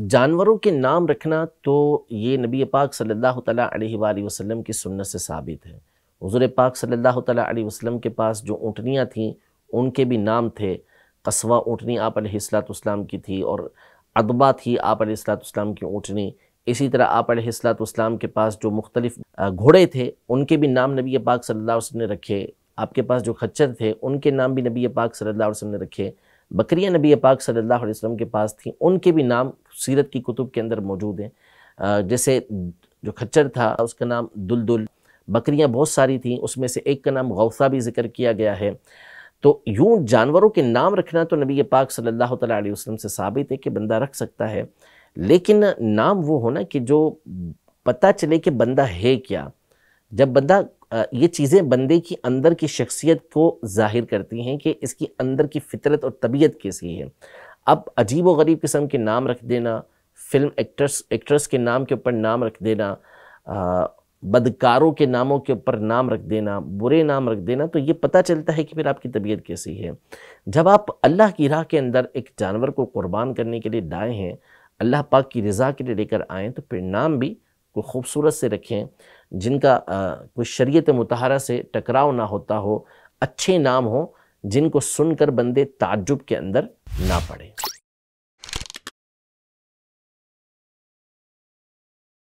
जानवरों के नाम रखना तो ये नबी पाक सल्लल्लाहु अलैहि वसल्लम की सुन्नत से साबित है हजूर पाक सल्लल्लाहु अलैहि वसल्लम के पास जो ऊँटनियाँ थीं उनके भी नाम थे कस्वा ऊँटनी आप की थी और अदबा थी आप की ऊँटनी इसी तरह आप अलैहिस्सलाम के पास जो मुख्तलिफ घोड़े थे उनके भी नाम नबी पाक सल्लल्लाहु अलैहि वसल्लम ने रखे आपके पास जो खच्चर थे उनके नाम भी नबी पाक सल्लल्लाहु अलैहि वसल्लम ने रखे बकरियाँ नबी पाक सल्लल्लाहु अलैहि वसल्लम के पास थीं उनके भी नाम सीरत की कुतुब के अंदर मौजूद हैं जैसे जो खच्चर था उसका नाम दुलदुल बकरियाँ बहुत सारी थीं उसमें से एक का नाम गौसा भी जिक्र किया गया है तो यूँ जानवरों के नाम रखना तो नबी पाक सल्लल्लाहु अलैहि वसल्लम से साबित है कि बंदा रख सकता है लेकिन नाम वो होना कि जो पता चले कि बंदा है क्या जब बंदा ये चीज़ें बंदे की अंदर की शख्सियत को जाहिर करती हैं कि इसकी अंदर की फितरत और तबीयत कैसी है अब अजीब व गरीब किस्म के नाम रख देना फिल्म एक्टर्स एक्ट्रेस के नाम के ऊपर नाम रख देना बदकारों के नामों के ऊपर नाम रख देना बुरे नाम रख देना तो ये पता चलता है कि फिर आपकी तबीयत कैसी है जब आप अल्लाह की राह के अंदर एक जानवर को कुर्बान करने के लिए डाए हैं अल्लाह पाक की रज़ा के लिए लेकर आएँ तो फिर नाम भी को खूबसूरत से रखें जिनका कोई शरीयत मतहरा से टकराव ना होता हो अच्छे नाम हो जिनको सुनकर बंदे ताज्जुब के अंदर ना पड़े